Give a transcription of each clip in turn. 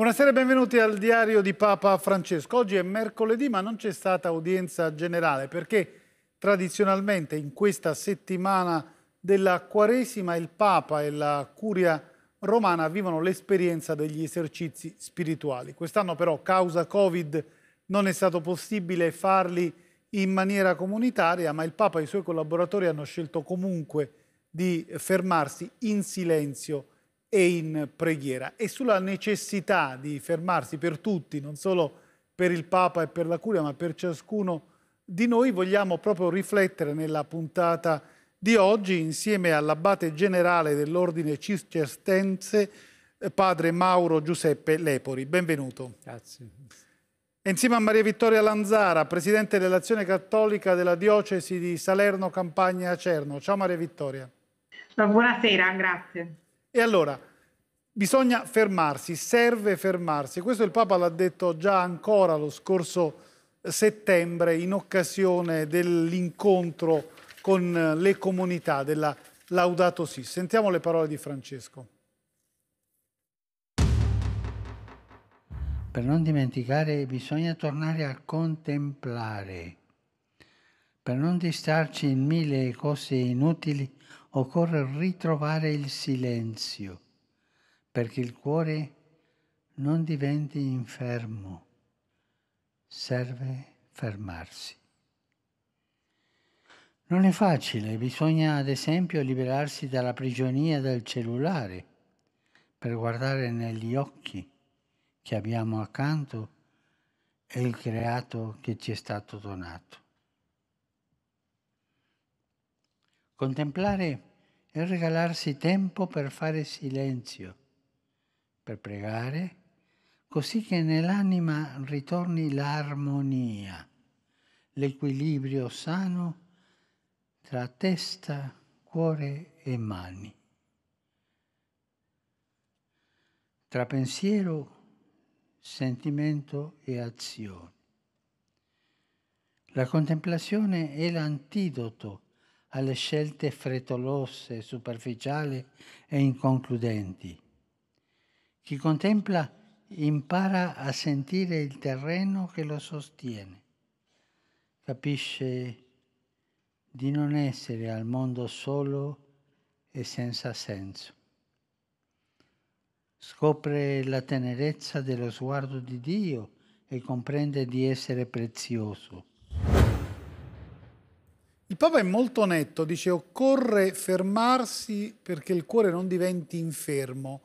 Buonasera e benvenuti al diario di Papa Francesco. Oggi è mercoledì ma non c'è stata udienza generale perché tradizionalmente in questa settimana della Quaresima il Papa e la Curia Romana vivono l'esperienza degli esercizi spirituali. Quest'anno però causa Covid non è stato possibile farli in maniera comunitaria ma il Papa e i suoi collaboratori hanno scelto comunque di fermarsi in silenzio e in preghiera e sulla necessità di fermarsi per tutti, non solo per il Papa e per la Curia, ma per ciascuno di noi, vogliamo proprio riflettere nella puntata di oggi insieme all'abbate generale dell'Ordine Cistercense, padre Mauro Giuseppe Lepori. Benvenuto. Grazie. insieme a Maria Vittoria Lanzara, presidente dell'Azione Cattolica della Diocesi di Salerno Campagna Acerno. Ciao Maria Vittoria. Buonasera, grazie. E allora, bisogna fermarsi, serve fermarsi. Questo il Papa l'ha detto già ancora lo scorso eh, settembre in occasione dell'incontro con eh, le comunità della Laudato Si. Sentiamo le parole di Francesco. Per non dimenticare bisogna tornare a contemplare, per non distarci in mille cose inutili occorre ritrovare il silenzio perché il cuore non diventi infermo. Serve fermarsi. Non è facile, bisogna ad esempio liberarsi dalla prigionia del cellulare per guardare negli occhi che abbiamo accanto e il creato che ci è stato donato. Contemplare è regalarsi tempo per fare silenzio, per pregare, così che nell'anima ritorni l'armonia, l'equilibrio sano tra testa, cuore e mani. Tra pensiero, sentimento e azione. La contemplazione è l'antidoto alle scelte frettolose, superficiali e inconcludenti. Chi contempla impara a sentire il terreno che lo sostiene, capisce di non essere al mondo solo e senza senso. Scopre la tenerezza dello sguardo di Dio e comprende di essere prezioso il Papa è molto netto, dice occorre fermarsi perché il cuore non diventi infermo.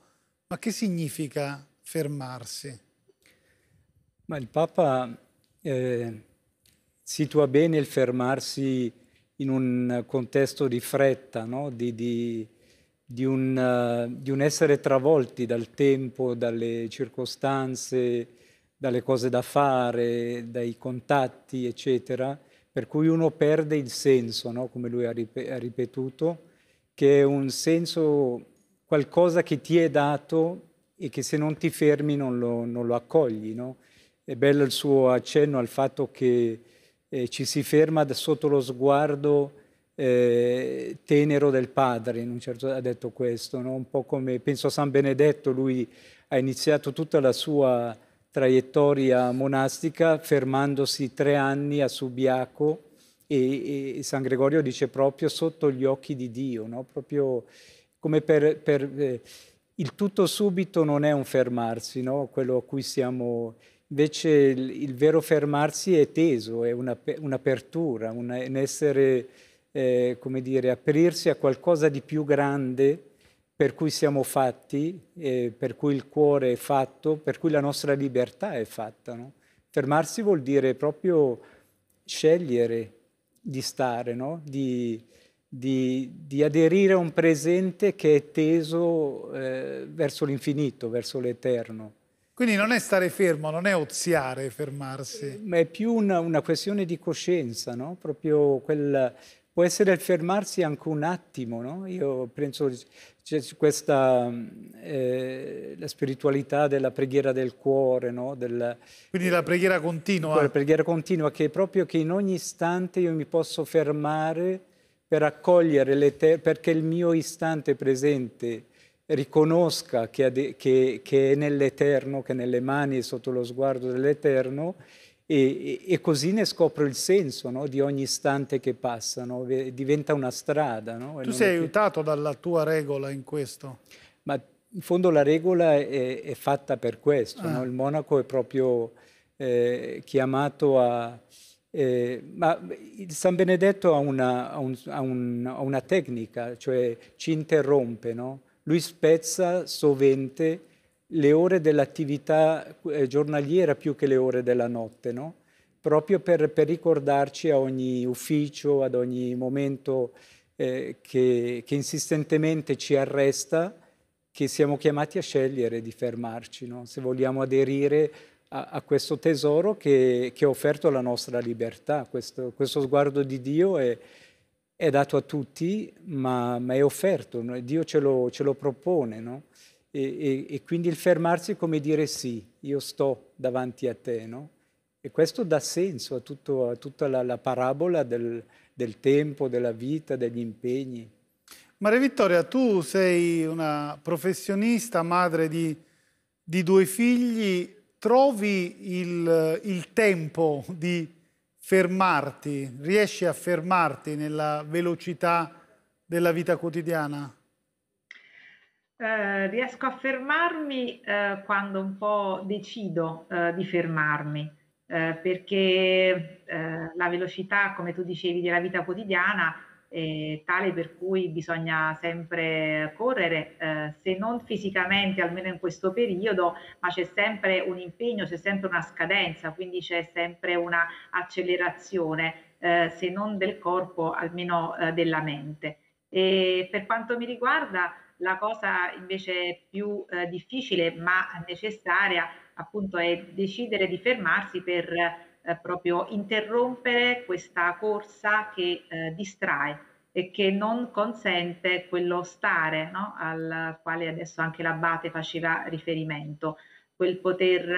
Ma che significa fermarsi? Ma il Papa eh, situa bene il fermarsi in un contesto di fretta, no? di, di, di, un, uh, di, un, essere travolti dal tempo, dalle circostanze, dalle cose da fare, dai contatti, eccetera per cui uno perde il senso, no? come lui ha, rip- ha ripetuto, che è un senso, qualcosa che ti è dato e che se non ti fermi non lo, non lo accogli. No? È bello il suo accenno al fatto che eh, ci si ferma sotto lo sguardo eh, tenero del padre, in un certo ha detto questo, no? un po' come penso a San Benedetto, lui ha iniziato tutta la sua traiettoria monastica, fermandosi tre anni a Subiaco e, e San Gregorio dice proprio sotto gli occhi di Dio, no? proprio come per... per eh, il tutto subito non è un fermarsi, no? quello a cui siamo... Invece il, il vero fermarsi è teso, è una, un'apertura, un, un essere, eh, come dire, aprirsi a qualcosa di più grande per cui siamo fatti, eh, per cui il cuore è fatto, per cui la nostra libertà è fatta. No? Fermarsi vuol dire proprio scegliere di stare, no? di, di, di, aderire a un presente che è teso eh, verso l'infinito, verso l'eterno. Quindi non è stare fermo, non è oziare fermarsi. Ma è più una, una questione di coscienza, no? proprio quel, può essere il fermarsi anche un attimo, no? Io penso c'è questa eh, la spiritualità della preghiera del cuore, no? Del, Quindi la preghiera continua. La preghiera continua che è proprio che in ogni istante io mi posso fermare per accogliere l'eterno, perché il mio istante presente riconosca che, che, che è nell'Eterno, che nelle mani è sotto lo sguardo dell'Eterno e, e, così ne scopro il senso no? di ogni istante che passa, no? diventa una strada. No? Tu sei aiutato che... dalla tua regola in questo? Ma in fondo la regola è, è fatta per questo, ah. il monaco è proprio eh, chiamato a... Eh, ma San Benedetto ha una, ha un, ha un, ha una tecnica, cioè ci interrompe, lui spezza sovente le ore dell'attività eh, giornaliera più che le ore della notte, no? proprio per, per, ricordarci a ogni ufficio, ad ogni momento eh, che, che, insistentemente ci arresta, che siamo chiamati a scegliere di fermarci, no? se vogliamo aderire a, a questo tesoro che, che, ha offerto la nostra libertà. Questo, questo sguardo di Dio è, è dato a tutti, ma, ma è offerto, no? Dio ce lo, ce lo propone. No? E, e, e, quindi il fermarsi è come dire sì, io sto davanti a te, no? E questo dà senso a, tutto, a tutta la, la parabola del, del, tempo, della vita, degli impegni. Maria Vittoria, tu sei una professionista, madre di, di due figli, trovi il, il tempo di fermarti, riesci a fermarti nella velocità della vita quotidiana? Eh, riesco a fermarmi eh, quando un po' decido eh, di fermarmi, eh, perché eh, la velocità, come tu dicevi, della vita quotidiana è tale per cui bisogna sempre correre, se non fisicamente, almeno in questo periodo, ma c'è sempre un impegno, c'è sempre una scadenza, quindi c'è sempre una accelerazione, se non del corpo, almeno della mente. E per quanto mi riguarda, la cosa invece più eh, difficile ma necessaria appunto è decidere di fermarsi per eh, proprio interrompere questa corsa che eh, distrae e che non consente quello stare no? al quale adesso anche l'abate faceva riferimento, quel poter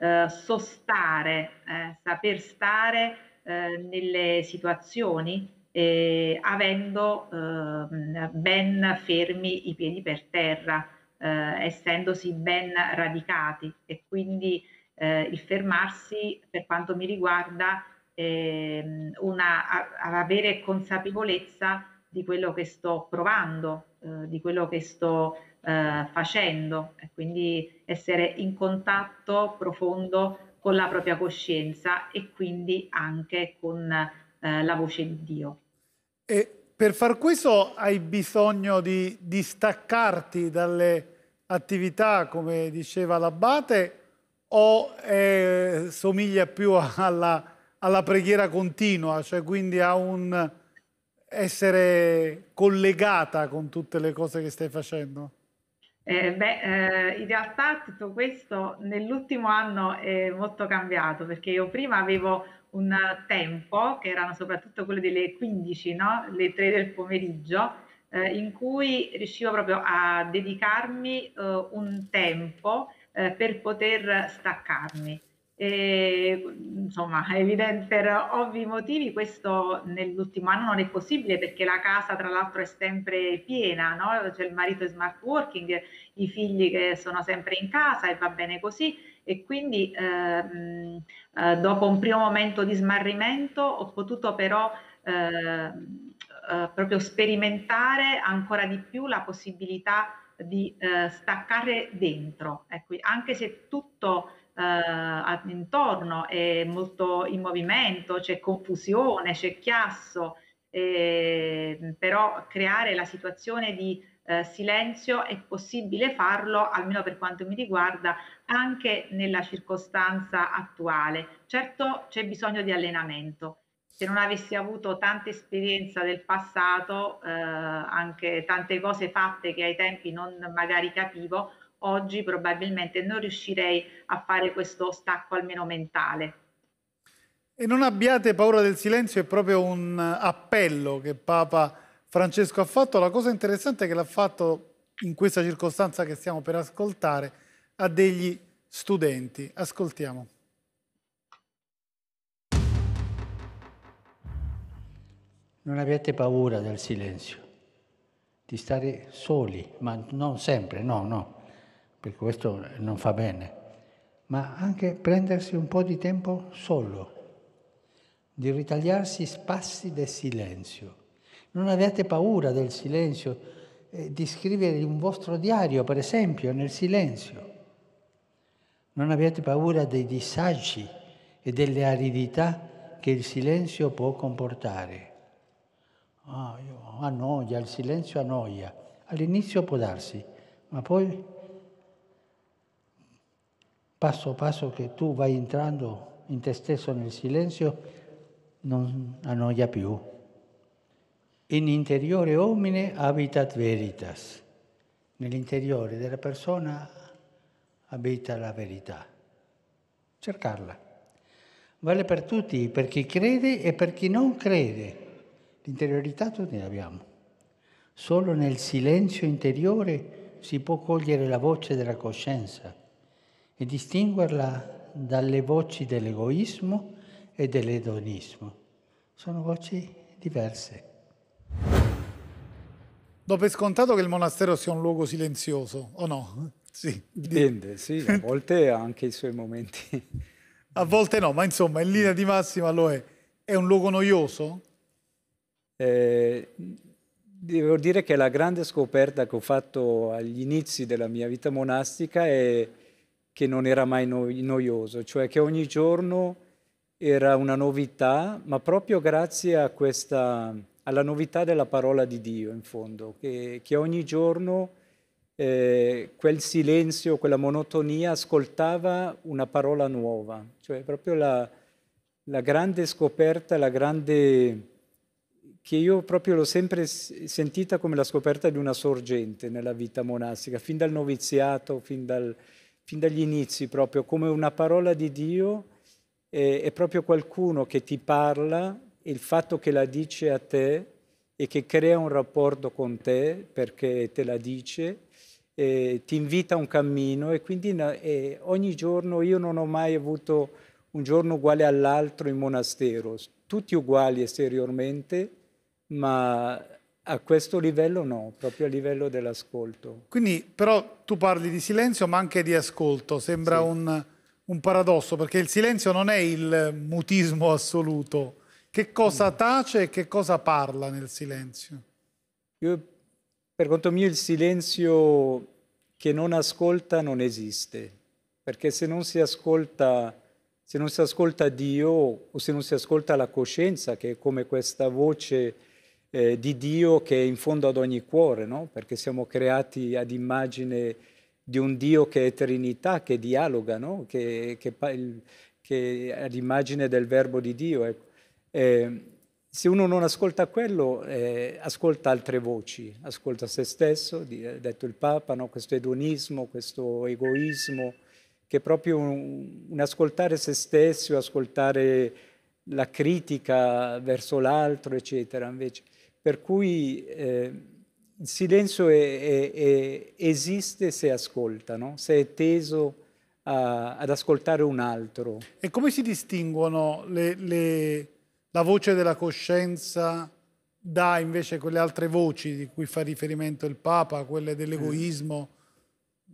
eh, sostare, eh, saper stare eh, nelle situazioni eh, avendo eh, ben fermi i piedi per terra, eh, essendosi ben radicati e quindi eh, il fermarsi per quanto mi riguarda ehm, una, a, avere consapevolezza di quello che sto provando, eh, di quello che sto eh, facendo e quindi essere in contatto profondo con la propria coscienza e quindi anche con la voce di Dio. E per far questo hai bisogno di distaccarti dalle attività, come diceva l'Abbate, o eh, somiglia più alla, alla preghiera continua, cioè quindi a un essere collegata con tutte le cose che stai facendo? Eh, beh, eh, in realtà tutto questo nell'ultimo anno è molto cambiato perché io prima avevo un tempo, che erano soprattutto quelle delle 15, no? le 3 del pomeriggio, eh, in cui riuscivo proprio a dedicarmi eh, un tempo eh, per poter staccarmi. E, insomma, evidente per ovvi motivi, questo nell'ultimo anno non è possibile perché la casa tra l'altro è sempre piena, no? c'è il marito in smart working, i figli che sono sempre in casa e va bene così e quindi ehm, eh, dopo un primo momento di smarrimento ho potuto però ehm, eh, proprio sperimentare ancora di più la possibilità di eh, staccare dentro, ecco, anche se tutto eh, intorno è molto in movimento, c'è confusione, c'è chiasso, eh, però creare la situazione di eh, silenzio è possibile farlo, almeno per quanto mi riguarda, anche nella circostanza attuale. Certo c'è bisogno di allenamento. Se non avessi avuto tanta esperienza del passato, eh, anche tante cose fatte che ai tempi non magari capivo, oggi probabilmente non riuscirei a fare questo stacco almeno mentale. E non abbiate paura del silenzio, è proprio un appello che Papa Francesco ha fatto. La cosa interessante è che l'ha fatto in questa circostanza che stiamo per ascoltare a degli studenti. Ascoltiamo. Non abbiate paura del silenzio, di stare soli, ma non sempre, no, no, perché questo non fa bene, ma anche prendersi un po' di tempo solo, di ritagliarsi spazi del silenzio non abbiate paura del silenzio, eh, di scrivere un vostro diario, per esempio, nel silenzio. Non abbiate paura dei disagi e delle aridità che il silenzio può comportare. Ah, io, annoia, il silenzio annoia. All'inizio può darsi, ma poi passo passo che tu vai entrando in te stesso nel silenzio non annoia più. In interiore homine habitat veritas. Nell'interiore della persona abita la verità. Cercarla. Vale per tutti, per chi crede e per chi non crede. L'interiorità tutti l'abbiamo. Solo nel silenzio interiore si può cogliere la voce della coscienza e distinguerla dalle voci dell'egoismo e dell'edonismo. Sono voci diverse. Do per scontato che il monastero sia un luogo silenzioso, o no? Sì. Dipende, sì, a volte ha anche i suoi momenti. A volte no, ma insomma, in linea di massima lo è. È un luogo noioso? Eh, devo dire che la grande scoperta che ho fatto agli inizi della mia vita monastica è che non era mai noioso, cioè che ogni giorno era una novità, ma proprio grazie a questa alla novità della parola di Dio, in fondo, che, che ogni giorno eh, quel silenzio, quella monotonia ascoltava una parola nuova, cioè proprio la, la grande scoperta, la grande che io proprio l'ho sempre sentita come la scoperta di una sorgente nella vita monastica, fin dal noviziato, fin, dal, fin dagli inizi proprio, come una parola di Dio, eh, è proprio qualcuno che ti parla, il fatto che la dice a te e che crea un rapporto con te perché te la dice, eh, ti invita a un cammino e quindi eh, ogni giorno io non ho mai avuto un giorno uguale all'altro in monastero, tutti uguali esteriormente, ma a questo livello no, proprio a livello dell'ascolto. Quindi però tu parli di silenzio ma anche di ascolto, sembra sì. un, un, paradosso perché il silenzio non è il mutismo assoluto, che cosa tace e che cosa parla nel silenzio? Io, per conto mio il silenzio che non ascolta non esiste, perché se non si ascolta, se non si ascolta Dio o se non si ascolta la coscienza, che è come questa voce eh, di Dio che è in fondo ad ogni cuore, no? perché siamo creati ad immagine di un Dio che è Trinità, che dialoga, no? che, che, che, è ad immagine del Verbo di Dio. Ecco. Ehm, se uno non ascolta quello, eh, ascolta altre voci, ascolta se stesso, ha detto il Papa, no? questo edonismo, questo egoismo, che è proprio un, un ascoltare se stesso, ascoltare la critica verso l'altro, eccetera. Invece. Per cui eh, il silenzio è, è, è, esiste se ascolta, no? se è teso a, ad ascoltare un altro. E come si distinguono le... le la voce della coscienza dà invece quelle altre voci di cui fa riferimento il Papa, quelle dell'egoismo.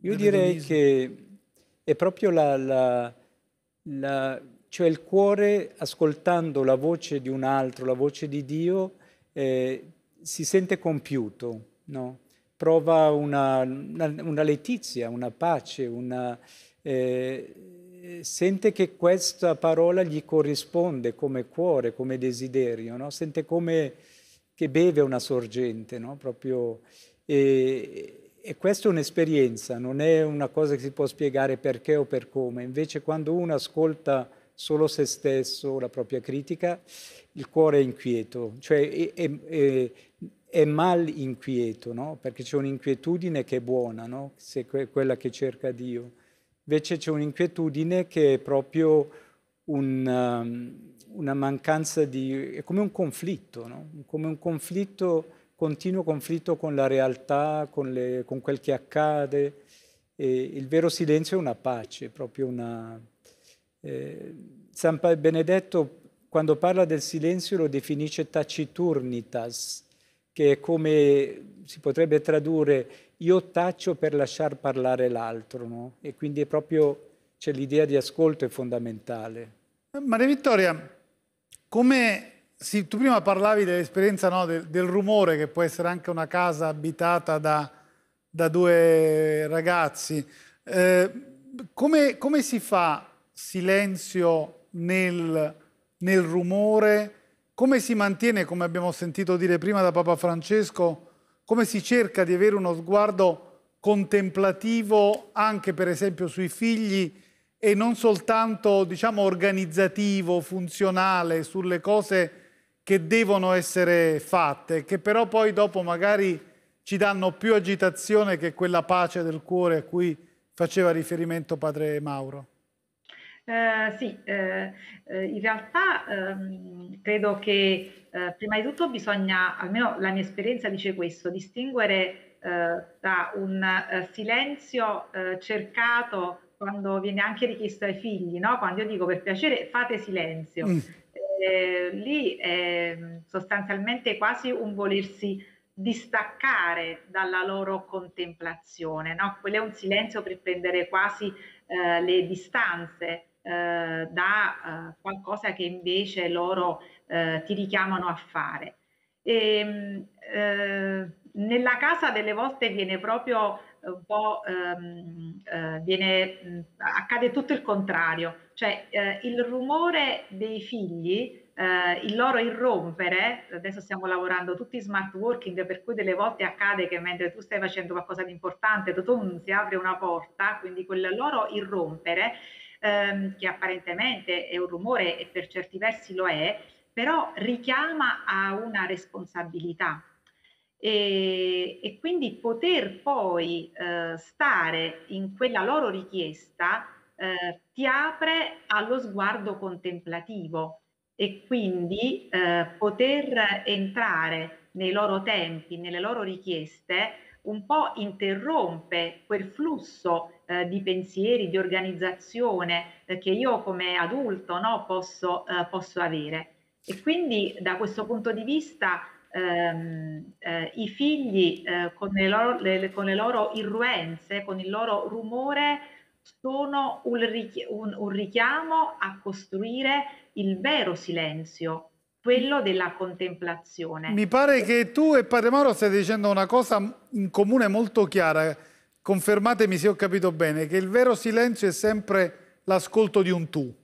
Eh. Io direi che è proprio la, la, la, cioè il cuore, ascoltando la voce di un altro, la voce di Dio, eh, si sente compiuto, no? prova una, una, una letizia, una pace, una, eh, sente che questa parola gli corrisponde come cuore, come desiderio, no? sente come che beve una sorgente, no? Proprio, e, e, questa è un'esperienza, non è una cosa che si può spiegare perché o per come, invece quando uno ascolta solo se stesso, la propria critica, il cuore è inquieto, cioè è, è, è mal inquieto, no? perché c'è un'inquietudine che è buona, se, quella che cerca Dio Invece c'è un'inquietudine che è proprio un, ehm, una mancanza di... è come un conflitto, no? come un conflitto, continuo conflitto con la realtà, con, le, con quel che accade. E il vero silenzio è una pace, proprio una... Eh, San Benedetto quando parla del silenzio lo definisce taciturnitas, che è come si potrebbe tradurre io taccio per lasciar parlare l'altro, no? E quindi è proprio, cioè, l'idea di ascolto è fondamentale. Eh, Maria Vittoria, come sì, tu prima parlavi dell'esperienza no, del, del, rumore che può essere anche una casa abitata da, da due ragazzi. Eh, come, come, si fa silenzio nel, nel rumore? Come si mantiene, come abbiamo sentito dire prima da Papa Francesco, come si cerca di avere uno sguardo contemplativo anche per esempio sui figli e non soltanto diciamo organizzativo, funzionale sulle cose che devono essere fatte, che però poi dopo magari ci danno più agitazione che quella pace del cuore a cui faceva riferimento padre Mauro. Eh, sì, eh, eh, in realtà ehm, credo che eh, prima di tutto bisogna, almeno la mia esperienza dice questo, distinguere da un silenzio cercato quando viene anche richiesto ai figli, no? quando io dico per piacere fate silenzio, mm. lì è mm, sostanzialmente quasi un volersi distaccare dalla loro contemplazione, no? quello è un silenzio per prendere quasi le distanze eh, da eh, qualcosa che invece loro eh, ti richiamano a fare. E, ehm, eh, nella casa delle volte viene proprio eh, un po' ehm, eh, viene, accade tutto il contrario, cioè il rumore dei figli Uh, il loro irrompere, adesso stiamo lavorando tutti in smart working, per cui delle volte accade che mentre tu stai facendo qualcosa di importante, tu, si apre una porta, quindi quel loro irrompere ehm, che apparentemente è un rumore e per certi versi lo è, però richiama a una responsabilità. E, e quindi poter poi eh, stare in quella loro richiesta eh, ti apre allo sguardo contemplativo e quindi eh, poter entrare nei loro tempi, nelle loro richieste, un po' interrompe quel flusso eh, di pensieri, di organizzazione eh, che io come adulto no, posso, eh, posso, avere. E quindi da questo punto di vista ehm, eh, i figli eh, con le, loro, le, con, le loro, irruenze, con il loro rumore, sono un, richi- un, un richiamo a costruire il vero silenzio, quello della contemplazione. Mi pare che tu e Padre Mauro state dicendo una cosa in comune molto chiara, confermatemi se ho capito bene, che il vero silenzio è sempre l'ascolto di un tu.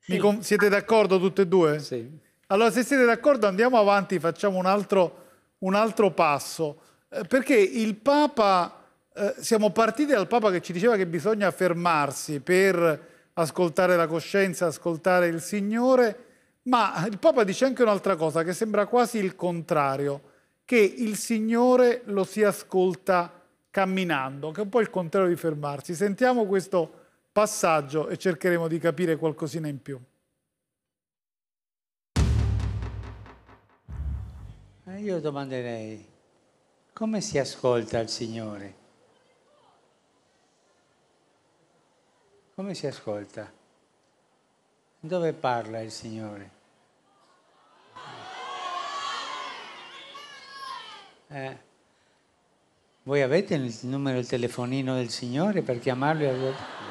Sì. siete d'accordo tutte e due? Sì. Allora se siete d'accordo andiamo avanti, facciamo un altro, un altro passo, eh, perché il Papa, eh, siamo partiti dal Papa che ci diceva che bisogna fermarsi per ascoltare la coscienza, ascoltare il Signore, ma il Papa dice anche un'altra cosa che sembra quasi il contrario, che il Signore lo si ascolta camminando, che è un po' il contrario di fermarsi. Sentiamo questo passaggio e cercheremo di capire qualcosina in più. Io domanderei, come si ascolta il Signore? Come si ascolta? Dove parla il Signore? Eh. Voi avete il numero del telefonino del Signore per chiamarlo e avvertirlo?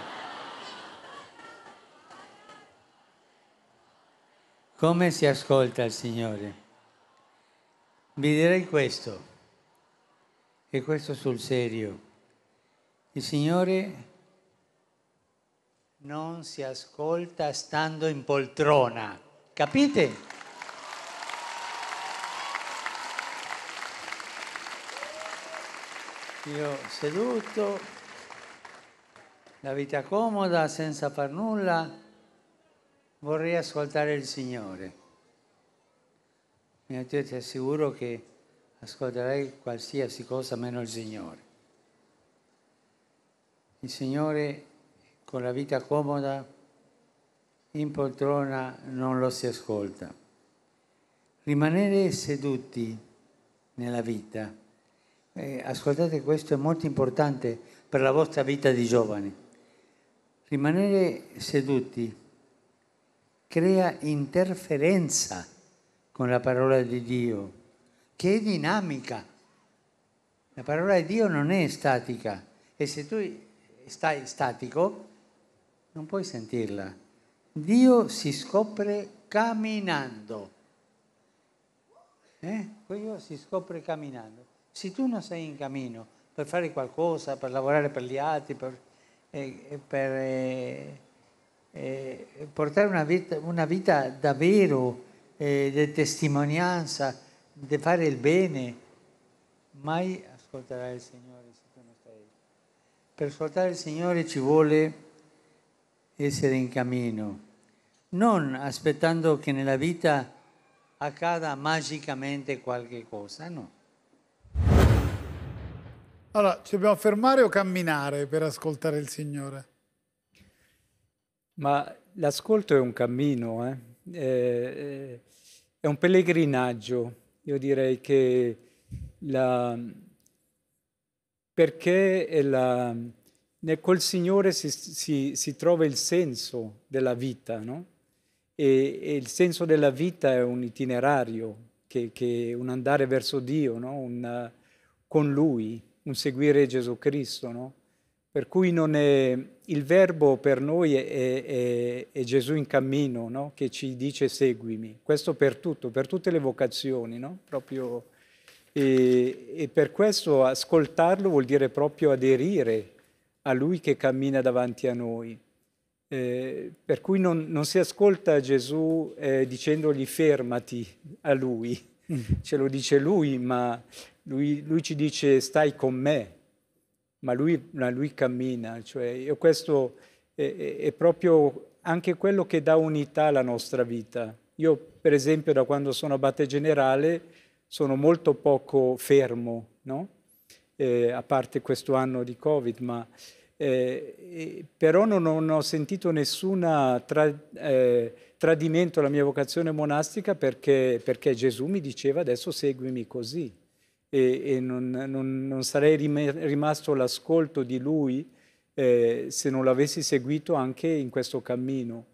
Come si ascolta il Signore? Vi direi questo, e questo sul serio. Il Signore non si ascolta stando in poltrona, capite? Io seduto, la vita comoda, senza far nulla, vorrei ascoltare il Signore. Mi ti assicuro che ascolterai qualsiasi cosa meno il Signore. Il Signore con la vita comoda in poltrona non lo si ascolta. Rimanere seduti nella vita eh, ascoltate, questo è molto importante per la vostra vita di giovani. Rimanere seduti crea interferenza con la parola di Dio, che è dinamica. La parola di Dio non è statica e se tu stai statico non puoi sentirla. Dio si scopre camminando. Eh? Quello si scopre camminando. Se tu non sei in cammino per fare qualcosa, per lavorare per gli altri, per, eh, eh per eh, eh, portare una vita, una vita davvero eh, di testimonianza, di fare il bene, mai ascolterai il Signore se tu non stai. Per ascoltare il Signore ci vuole essere in cammino, non aspettando che nella vita accada magicamente qualche cosa, no allora, ci dobbiamo fermare o camminare per ascoltare il Signore? Ma l'ascolto è un cammino, eh? Eh, è un pellegrinaggio. Io direi che la... perché la... col Signore si, si, si, trova il senso della vita, no? e, e, il senso della vita è un itinerario, che, che un andare verso Dio, no? un, con Lui un seguire Gesù Cristo, no? Per cui è, il verbo per noi è, è, è Gesù in cammino, no? che ci dice seguimi. Questo per tutto, per tutte le vocazioni. No? Proprio, e, e, per questo ascoltarlo vuol dire proprio aderire a Lui che cammina davanti a noi. Eh, per cui non, non, si ascolta Gesù eh, dicendogli fermati a Lui, Mm. ce lo dice lui, ma lui, lui ci dice stai con me, ma lui, ma lui cammina. Cioè, questo è, è, è proprio anche quello che dà unità alla nostra vita. Io, per esempio, da quando sono abate generale sono molto poco fermo, no? Eh, a parte questo anno di Covid, ma eh, però non, non ho, sentito nessun tra, eh, tradimento alla mia vocazione monastica perché, perché, Gesù mi diceva adesso seguimi così e, e non, non, non, sarei rimasto all'ascolto di lui eh, se non l'avessi seguito anche in questo cammino.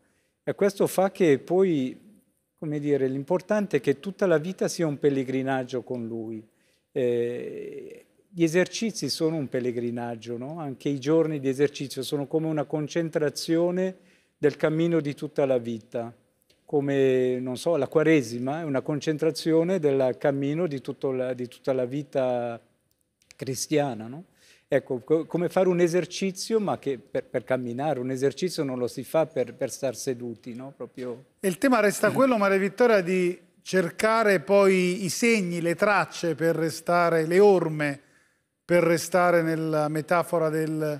E questo fa che poi, come dire, l'importante è che tutta la vita sia un pellegrinaggio con lui. Eh, gli esercizi sono un pellegrinaggio, no? anche i giorni di esercizio sono come una concentrazione del cammino di tutta la vita, come non so, la Quaresima è una concentrazione del cammino di, la, di tutta la vita cristiana. No? Ecco, co come fare un esercizio, ma che per, per, camminare, un esercizio non lo si fa per, per star seduti. No? Proprio... Il tema resta mm. quello, Maria Vittoria, di cercare poi i segni, le tracce per restare, le orme per restare nella metafora del,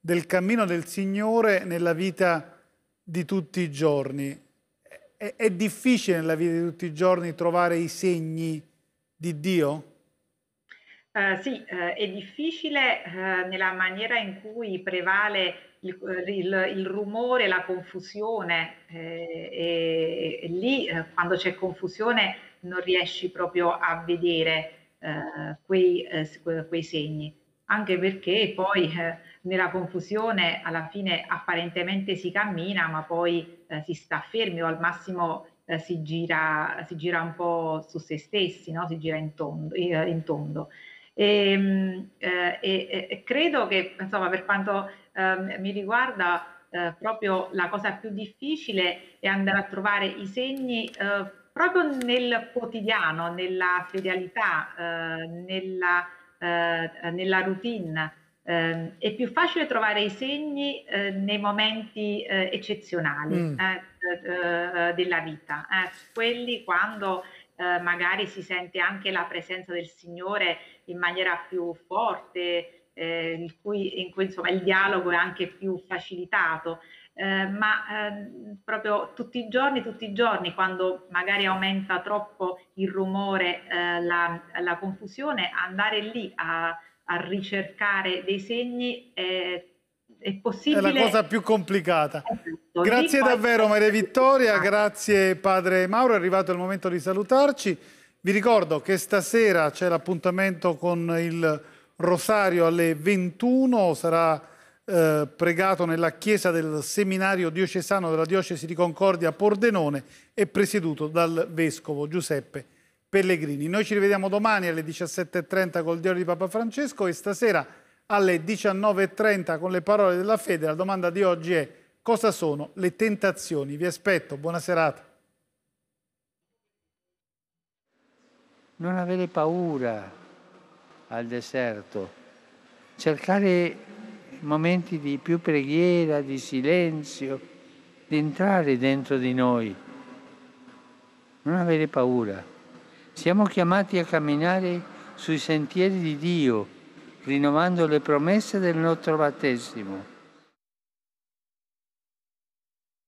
del cammino del Signore nella vita di tutti i giorni. È, è difficile nella vita di tutti i giorni trovare i segni di Dio? Uh, sì, uh, è difficile uh, nella maniera in cui prevale il, il, il rumore, la confusione eh, e, e, lì quando c'è confusione non riesci proprio a vedere eh, quei, eh, quei, segni, anche perché poi eh, nella confusione alla fine apparentemente si cammina, ma poi eh, si sta fermi o al massimo eh, si gira, si, gira, un po' su se stessi, no? si gira in tondo. In tondo. Ehm, e, eh, e, credo che, insomma, per quanto eh, mi riguarda, eh, proprio la cosa più difficile è andare a trovare i segni proprio nel quotidiano, nella serialità, eh, nella, eh, nella, routine. Eh, è più facile trovare i segni eh, nei momenti eh, eccezionali mm. Eh, della vita, quelli quando magari si sente anche la presenza del Signore in maniera più forte, in cui, in cui insomma, il dialogo è anche più facilitato. Eh, ma eh, proprio tutti i giorni, tutti i giorni, quando magari aumenta troppo il rumore, eh, la, la, confusione, andare lì a, a ricercare dei segni è, eh, è, possibile. È la cosa più complicata. Esatto. Grazie lì davvero Maria Vittoria, grazie padre Mauro, è arrivato il momento di salutarci. Vi ricordo che stasera c'è l'appuntamento con il Rosario alle 21, sarà eh, pregato nella chiesa del seminario diocesano della diocesi di Concordia Pordenone e presieduto dal vescovo Giuseppe Pellegrini. Noi ci rivediamo domani alle 17.30 col diario di Papa Francesco e stasera alle 19.30 con le parole della fede. La domanda di oggi è cosa sono le tentazioni? Vi aspetto, buona serata. non avere paura al deserto, cercare momenti di più preghiera, di silenzio, di entrare dentro di noi. Non avere paura. Siamo chiamati a camminare sui sentieri di Dio, rinnovando le promesse del nostro battesimo.